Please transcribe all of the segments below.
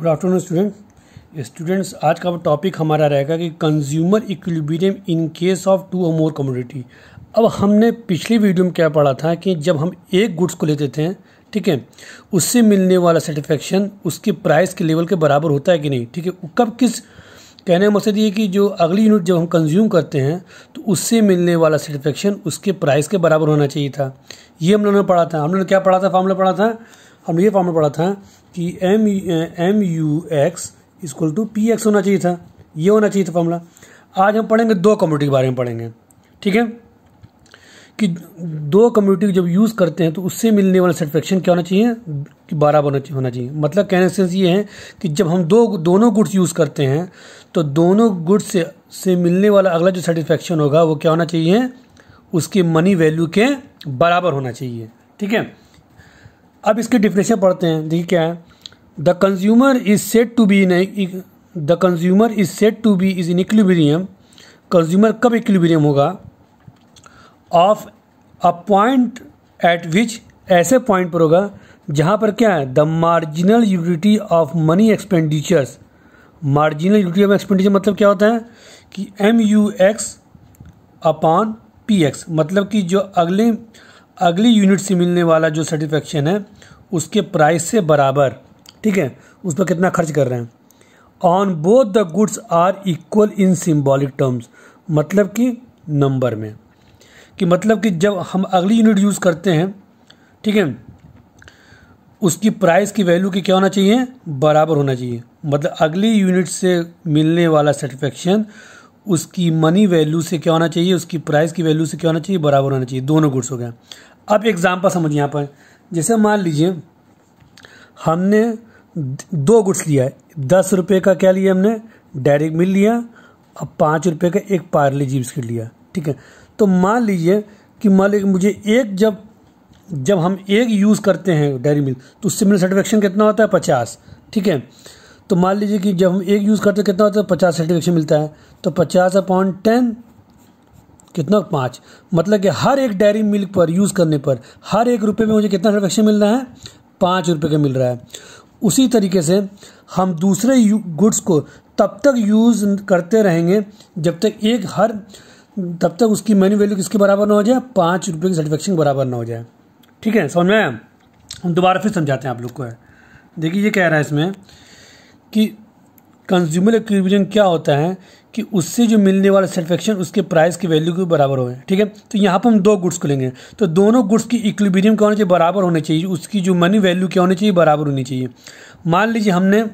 Good afternoon student students आज का topic हमारा रहेगा कि consumer equilibrium in case of two or more अब हमने पिछली वीडियो में क्या पढ़ा था कि जब हम एक गुड्स को लेते थे ठीक है उससे मिलने वाला सेटिस्फेक्शन उसके प्राइस के लेवल के बराबर होता है कि नहीं ठीक है कब किस कहने का मकसद ये कि जो अगली यूनिट जब हम कंज्यूम करते हैं तो उससे मिलने वाला सेटिस्फेक्शन उसके प्राइस के बराबर होना चाहिए था ये हम लोगों ने पढ़ा था हम लोगों ने क्या पढ़ा था फॉर्मला पढ़ा था हमने ये फार्मूला पढ़ा था कि M M U X equal to P X होना चाहिए था ये होना चाहिए था फॉर्मूला आज हम पढ़ेंगे दो कम्युनिटी के बारे में पढ़ेंगे ठीक है कि दो कम्युनिटी जब यूज़ करते हैं तो उससे मिलने वाला सेटिस्फेक्शन क्या होना चाहिए कि बराबर होना चाहिए मतलब कहने से सेंस ये है कि जब हम दो दोनों गुड्स यूज़ करते हैं तो दोनों गुड्स से से मिलने वाला अगला जो सेटिस्फेक्शन होगा वो क्या होना चाहिए उसके मनी वैल्यू के बराबर होना चाहिए ठीक है अब इसके डिफिनेशन पढ़ते हैं देखिए क्या है the consumer is set to be in the consumer is set to be is in equilibrium consumer कब इक्विबेरियम होगा of a point at which ऐसे पॉइंट पर होगा जहाँ पर क्या है the marginal utility of money expenditures marginal utility of expenditure मतलब क्या होता है कि M U X upon P X मतलब कि जो अगले अगली यूनिट से मिलने वाला जो सेटिस्फेक्शन है उसके प्राइस से बराबर ठीक है उस पर कितना खर्च कर रहे हैं on both the goods are equal in symbolic terms मतलब कि नंबर में कि मतलब कि जब हम अगली यूनिट यूज़ करते हैं ठीक है उसकी प्राइस की वैल्यू की क्या होना चाहिए बराबर होना चाहिए मतलब अगली यूनिट से मिलने वाला सेटिस्फेक्शन उसकी मनी वैल्यू से क्या होना चाहिए उसकी प्राइस की वैल्यू से क्या होना चाहिए बराबर होना चाहिए दोनों गुड्स हो गया अब एग्जाम्पल समझिए यहाँ पर जैसे मान लीजिए हमने दो गुड्स लिया है दस रुपये का क्या लिया हमने डायरेक्ट मिल लिया और पाँच रुपये का एक पार्ले जी बिस्किट लिया ठीक है तो मान लीजिए कि मान लीजिए मुझे एक जब जब हम एक यूज़ करते हैं डायरी मिल्क तो उससे मेरा सेटिस्फेक्शन कितना होता है पचास ठीक है तो मान लीजिए कि जब हम एक यूज़ करते कितना होता है पचास सेंटीफिक्शन मिलता है तो पचास अपॉइंट टेन कितना पाँच मतलब कि हर एक डेयरी मिल्क पर यूज़ करने पर हर एक रुपये में मुझे कितना सेटिस्फेक्शन मिल रहा है पाँच रुपये का मिल रहा है उसी तरीके से हम दूसरे गुड्स को तब तक यूज़ करते रहेंगे जब तक एक हर तब तक उसकी मनी वैल्यू किसके बराबर ना हो जाए पाँच रुपये की सेटिस्फेक्शन बराबर ना हो जाए ठीक है समझ में हम दोबारा फिर समझाते हैं आप लोग को है देखिए ये कह रहा है इसमें कि कंज्यूमर इक्विलिब्रियम क्या होता है कि उससे जो मिलने वाला सेटिस्फेक्शन उसके प्राइस की वैल्यू के बराबर हो ठीक है तो यहाँ पर हम दो गुड्स को लेंगे तो दोनों गुड्स की इक्विबीरियम क्या होना चाहिए बराबर होने चाहिए उसकी जो मनी वैल्यू क्या होनी चाहिए बराबर होनी चाहिए मान लीजिए हमने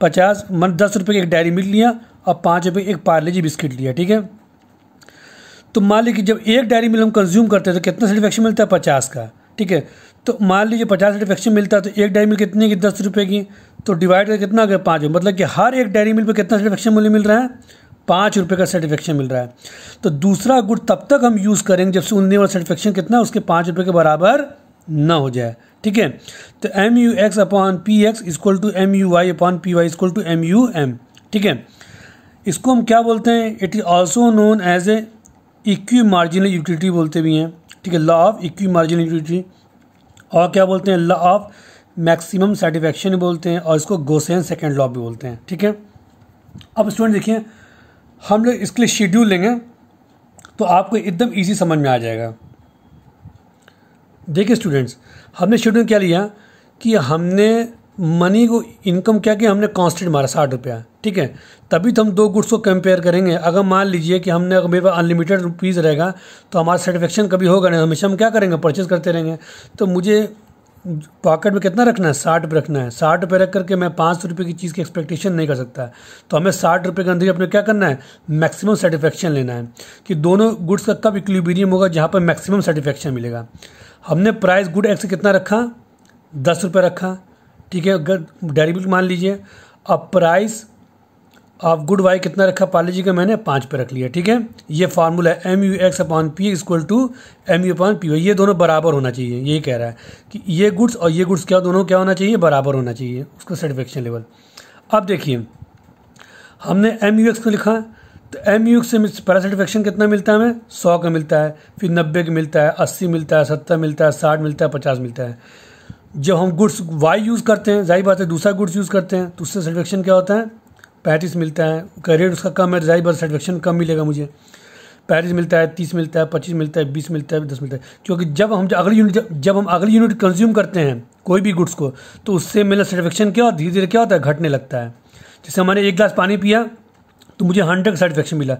पचास मन मतलब दस रुपये का एक डायरी मिल्क लिया और पाँच रुपये एक पार्ले जी बिस्किट लिया ठीक है तो मान लीजिए जब एक डायरी मिल्क हम कंज्यूम करते हैं तो कितना सेटिस्फेक्शन मिलता है पचास का ठीक है तो मान लीजिए पचास सेटिस्फेक्शन मिलता है तो एक डायरी मिल्क कितनी की दस रुपये की तो डिवाइड कर कितना गया पाँच मतलब कि हर एक डेयरी मिल पर कितना सेटिफिक्शन मूल्य मिल रहा है पाँच रुपये का सेटिस्फेक्शन मिल रहा है तो दूसरा गुड़ तब तक हम यूज़ करेंगे जब से उन्नी वाला सेटिस्फेक्शन कितना है उसके पाँच रुपये के बराबर ना हो जाए ठीक है तो M U X upon P X equal to M U Y upon P Y equal to M U M ठीक है इसको हम क्या बोलते हैं it is also known as a equi marginal utility बोलते भी हैं ठीक है law of equi marginal utility और क्या बोलते हैं लॉ ऑफ मैक्सिमम सेटिस्फेक्शन बोलते हैं और इसको गोसेन सेकेंड लॉ भी बोलते हैं ठीक है अब स्टूडेंट देखिए हम लोग इसके लिए शेड्यूल लेंगे तो आपको एकदम ईजी समझ में आ जाएगा देखिए स्टूडेंट्स हमने शेड्यूल क्या लिया कि हमने मनी को इनकम क्या किया हमने कांस्टेंट मारा साठ रुपया ठीक है तभी तो हम दो गुड्स को कंपेयर करेंगे अगर मान लीजिए कि हमने अगर मेरे पास अनलिमिटेड रुपीज़ रहेगा तो हमारा सेटिस्फेक्शन कभी होगा नहीं हमेशा हम क्या करेंगे परचेज़ करते रहेंगे तो मुझे पॉकेट में कितना रखना है साठ रुपये रखना है साठ रुपये रख करके मैं पाँच सौ रुपये की चीज़ की एक्सपेक्टेशन नहीं कर सकता है तो हमें साठ रुपये के अंदर ही अपने क्या करना है मैक्सिमम सेटिस्फेक्शन लेना है कि दोनों गुड्स का कब इक्विबीरियम होगा जहाँ पर मैक्सिमम सेटिस्फेक्शन मिलेगा हमने प्राइस गुड एक्स कितना रखा दस रुपये रखा ठीक है अगर डायरी मान लीजिए अब प्राइस आप गुड वाई कितना रखा पाली जी का मैंने पाँच पे रख लिया ठीक है ये फार्मूला है M U X upon P equal to M U upon P Y ये दोनों बराबर होना चाहिए यही कह रहा है कि ये गुड्स और ये गुड्स क्या दोनों क्या होना चाहिए बराबर होना चाहिए उसका सेटिस्फेक्शन लेवल अब देखिए हमने एम यू एक्स को लिखा तो एम यू से पहला सेटिस्फेक्शन कितना मिलता है हमें सौ का मिलता है फिर नब्बे का मिलता है अस्सी मिलता है सत्तर मिलता है साठ मिलता है पचास मिलता है जब हम गुड्स वाई यूज़ करते हैं जाहिर बात है दूसरा गुड्स यूज़ करते हैं तो उससे सेटिस्फेक्शन क्या होता है पैंतीस मिलता है का रेट उसका कम है तो जाहिर सेटिस्फेक्शन कम मिलेगा मुझे पैंतीस मिलता है तीस मिलता है पच्चीस मिलता है बीस मिलता है दस मिलता है क्योंकि जब हम अगली यूनिट जब हम अगली यूनिट कंज्यूम करते हैं कोई भी गुड्स को तो उससे मेरा सेटिस्फेक्शन क्या धीरे धीरे क्या होता है घटने लगता है जैसे हमने एक गिलास पानी पिया तो मुझे हंड्रेड का सेटिस्फेक्शन मिला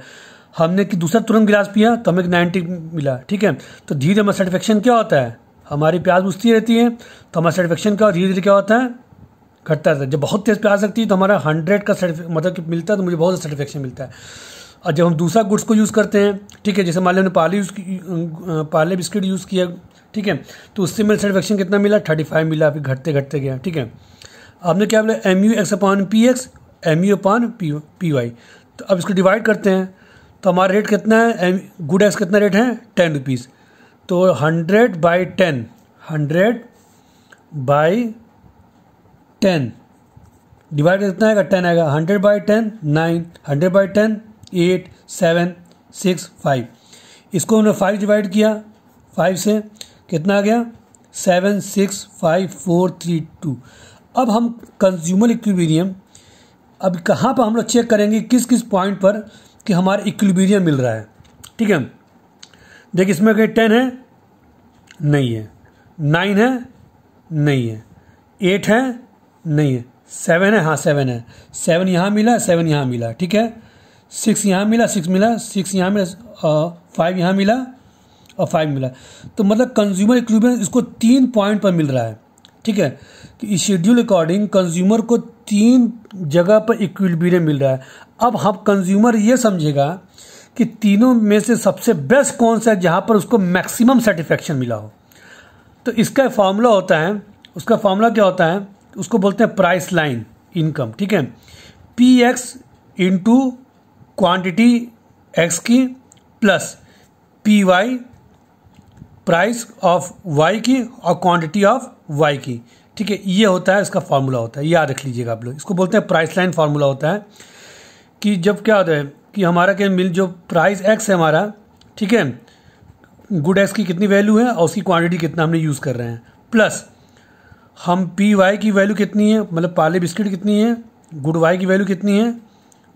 हमने कि दूसरा तुरंत गिलास पिया तो हमें नाइन्टी मिला ठीक है तो धीरे धीरे सेटिस्फेक्शन क्या होता है हमारी प्यास बुझती रहती है तो हमारा सेटिस्फेक्शन क्या धीरे धीरे क्या होता है घटता था जब बहुत तेज़ आ सकती है तो हमारा हंड्रेड का मतलब कि मिलता है तो मुझे बहुत सेटिस्फेक्शन मिलता है और जब हम दूसरा गुड्स को यूज़ करते हैं ठीक है जैसे मान लो पाले Parle use Parle biscuit use किया ठीक है तो उससे मेरा सेटिस्फेक्शन कितना मिला थर्टी फाइव मिला फिर घटते घटते गया ठीक है आपने क्या बोला M U X upon P X M U upon P P Y तो अब इसको डिवाइड करते हैं तो हमारा रेट कितना है एम गुड एक्स कितना रेट है टेन रुपीज़ तो hundred by ten hundred by ten divide कितना आएगा टेन आएगा hundred by ten nine hundred by ten eight seven six five इसको हमने फाइव डिवाइड किया फाइव से कितना आ गया seven six five four three two अब हम कंज्यूमर इक्विबीरियम अब कहाँ पर हम लोग चेक करेंगे किस किस पॉइंट पर कि हमारा इक्विबीरियम मिल रहा है ठीक है देखिए इसमें कहीं टेन है नहीं है नाइन है नहीं है एट है नहीं है सेवन है हाँ सेवन है सेवन यहाँ मिला सेवन यहाँ मिला ठीक है सिक्स यहाँ मिला सिक्स मिला सिक्स यहाँ मिला फाइव यहाँ मिला और फाइव मिला तो मतलब कंज्यूमर इक्विपमेंट इसको तीन पॉइंट पर मिल रहा है ठीक है कि इस शेड्यूल अकॉर्डिंग कंज्यूमर को तीन जगह पर इक्विपमेंट मिल रहा है अब हम कंज्यूमर ये समझेगा कि तीनों में से सबसे बेस्ट कौन सा है जहाँ पर उसको मैक्सिमम सेटिस्फेक्शन मिला हो तो इसका फॉर्मूला होता है उसका फॉर्मूला क्या होता है उसको बोलते हैं प्राइस लाइन इनकम ठीक है P X into quantity X की plus P Y price of Y की और क्वांटिटी ऑफ वाई की ठीक है ये होता है इसका फार्मूला होता है याद रख लीजिएगा आप लोग इसको बोलते हैं प्राइस लाइन फार्मूला होता है कि जब क्या होता है कि हमारा क्या मिल जो प्राइस एक्स है हमारा ठीक है गुड एक्स की कितनी वैल्यू है और उसकी क्वांटिटी कितना हमने यूज़ कर रहे हैं प्लस हम पी वाई की वैल्यू कितनी है मतलब पार्ले बिस्किट कितनी है गुड वाई की वैल्यू कितनी है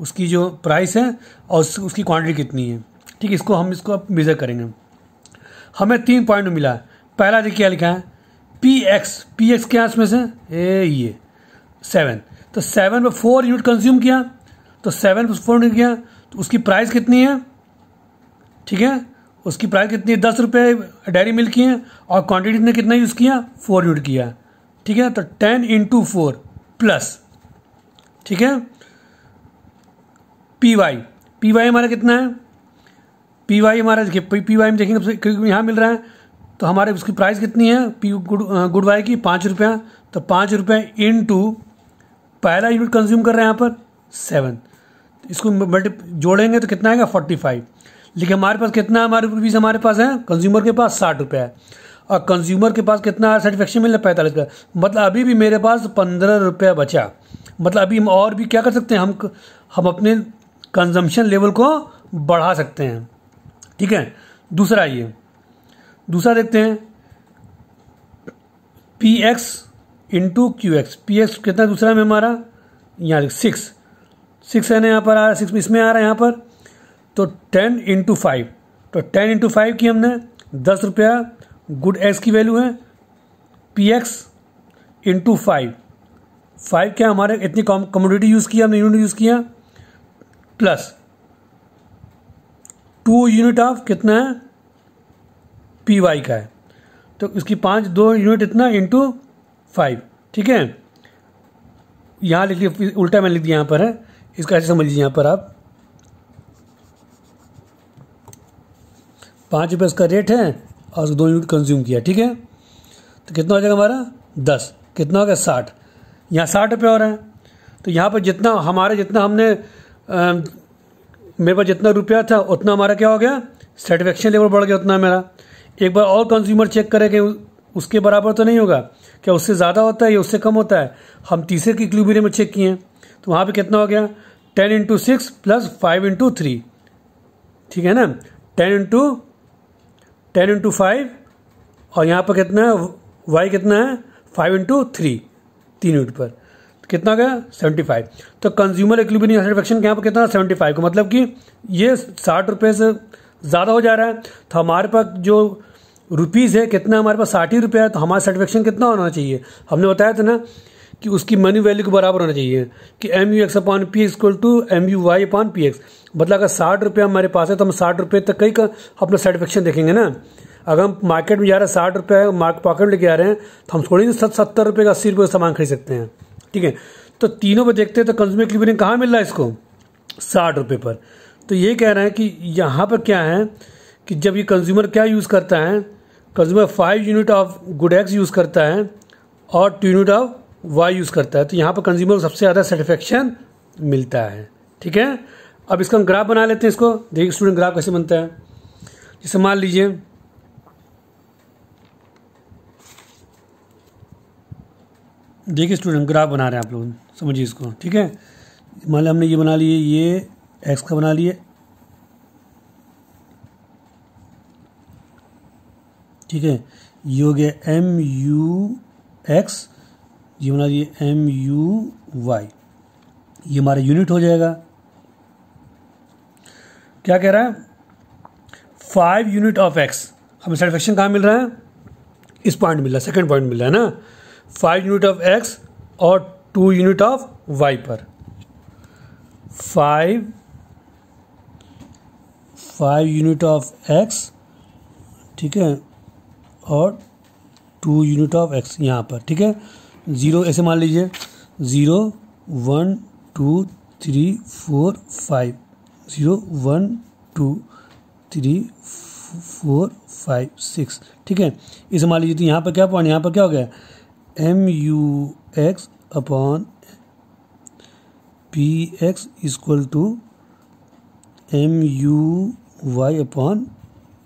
उसकी जो प्राइस है और उसकी क्वांटिटी कितनी है ठीक है इसको हम इसको अब मेज़र करेंगे हमें तीन पॉइंट मिला पहला देखिए क्या लिखा है पी एक्स पी एक्स क्या है इसमें से ए ये सेवन तो सेवन पर फोर यूनिट कंज्यूम किया तो सेवन पर फोर यूनिट किया तो उसकी प्राइस कितनी है ठीक है उसकी प्राइस कितनी है दस रुपये डेयरी मिल्क की है और क्वांटिटी ने कितना यूज़ किया फोर यूनिट किया ठीक है तो टेन इंटू फोर प्लस ठीक है पी वाई पी वाई हमारा कितना है पी वाई हमारा देखिए पी वाई में देखेंगे क्योंकि यहाँ मिल रहा है तो हमारे उसकी प्राइस कितनी है पी गुड गुड वाई की पाँच रुपया तो पाँच रुपये इन टू पहला यूनिट कंज्यूम कर रहे हैं यहाँ पर सेवन इसको मल्टी जोड़ेंगे तो कितना आएगा फोर्टी फाइव लेकिन हमारे पास कितना हमारे रुपीज़ हमारे पास है कंज्यूमर के पास साठ रुपये है और कंज्यूमर के पास कितना आया सेटिस्फेक्शन मिल रहा है पैंतालीस का मतलब अभी भी मेरे पास पंद्रह रुपया बचा मतलब अभी हम और भी क्या कर सकते हैं हम हम अपने कंजम्पशन लेवल को बढ़ा सकते हैं ठीक है दूसरा ये दूसरा देखते हैं P X into Q X P X कितना दूसरा में हमारा यहाँ सिक्स सिक्स है ना यहाँ पर आ रहा है सिक्स इसमें आ रहा है यहाँ पर तो टेन इंटू फाइव तो टेन इंटू फाइव की हमने दस रुपया गुड एक्स की वैल्यू है P X into five five क्या हमारे इतनी कमोडिटी यूज़ किया हमने यूनिट यूज़ किया प्लस टू यूनिट ऑफ कितना है पी वाई का है तो इसकी पांच दो यूनिट इतना इंटू फाइव ठीक है यहां लिख लिया उल्टा मैंने लिख दिया यहां पर है इसका ऐसे समझ लीजिए यहां पर आप पांच रुपये इसका रेट है और दो यूनिट कंज्यूम किया ठीक है तो कितना हो जाएगा हमारा दस कितना हो गया साठ यहाँ साठ रुपये और हैं तो यहाँ पर जितना हमारे जितना हमने आ, मेरे पास जितना रुपया था उतना हमारा क्या हो गया सेटिस्फेक्शन लेवल बढ़ गया उतना मेरा एक बार और कंज्यूमर चेक करें कि उसके बराबर तो नहीं होगा क्या उससे ज़्यादा होता है या उससे कम होता है हम तीसरे की इक्लूबरियम में चेक किए तो वहाँ पर कितना हो गया ten into six plus five into three ठीक है ना ten into ten into five और यहाँ पर कितना है वाई कितना है फाइव इंटू थ्री तीन यूनिट पर तो कितना गया सेवेंटी फाइव तो कंज्यूमर इक्विबिनियम सेटिस्फेक्शन यहाँ पर कितना सेवेंटी फाइव का मतलब कि ये साठ रुपये से ज़्यादा हो जा रहा है तो हमारे पास जो रुपीज़ है कितना हमारे पास साठ ही रुपये है तो हमारा सेटिस्फेक्शन कितना होना चाहिए हमने बताया था ना कि उसकी मनी वैल्यू के बराबर होना चाहिए कि M U X upon P X equal to M U Y upon P X मतलब अगर साठ रुपये हमारे पास है तो हम साठ रुपये तक कहीं का अपना सेटिस्फेक्शन देखेंगे ना अगर हम मार्केट में जा रहे हैं साठ रुपये मार्क पॉकेट लेके आ रहे हैं तो हम थोड़ी ना सत्तर रुपये का अस्सी रुपये का सामान खरीद सकते हैं ठीक है तो तीनों पर देखते हैं तो कंज्यूमर क्लियरिंग कहाँ मिल रहा है इसको साठ रुपये पर तो ये कह रहे हैं कि यहाँ पर क्या है कि जब ये कंज्यूमर क्या यूज़ करता है consumer five unit of good X use करता है और two unit of Y use करता है तो यहाँ पर कंज्यूमर को सबसे ज़्यादा सेटिस्फेक्शन मिलता है ठीक है अब इसका हम ग्राफ बना लेते हैं इसको देखिए स्टूडेंट ग्राफ कैसे बनता है जैसे मान लीजिए देखिए स्टूडेंट ग्राफ बना रहे हैं आप लोग समझिए इसको ठीक है मान लिया हमने ये बना लिए ये एक्स का बना लिए ठीक है ये हो गया एम यू एक्स ये बना ये एम यू वाई ये हमारा यूनिट हो जाएगा क्या कह रहा है फाइव यूनिट ऑफ एक्स हमें सेटिस्फेक्शन कहाँ मिल रहा है इस पॉइंट मिल रहा है सेकेंड पॉइंट मिल रहा है ना फाइव यूनिट ऑफ एक्स और टू यूनिट ऑफ वाई पर five five unit of X ठीक है और टू यूनिट ऑफ एक्स यहाँ पर ठीक है ज़ीरो ऐसे मान लीजिए zero one two three four five zero one two three four five six ठीक है इसे मान लीजिए तो यहाँ पर क्या पॉइंट यहाँ पर क्या हो गया M U X upon P X equal to M U Y upon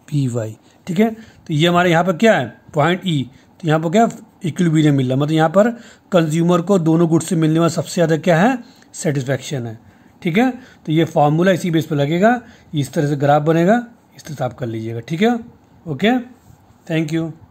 P Y ठीक है तो ये हमारे यहाँ पर क्या है पॉइंट ई e. तो यहाँ पर क्या इक्विलिब्रियम मिल रहा मतलब यहाँ पर कंज्यूमर को दोनों गुड्स से मिलने वाला सबसे ज़्यादा क्या है सेटिस्फैक्शन है ठीक है तो ये फार्मूला इसी बेस पर लगेगा इस तरह से ग्राफ बनेगा इस तरह से आप कर लीजिएगा ठीक है ओके थैंक यू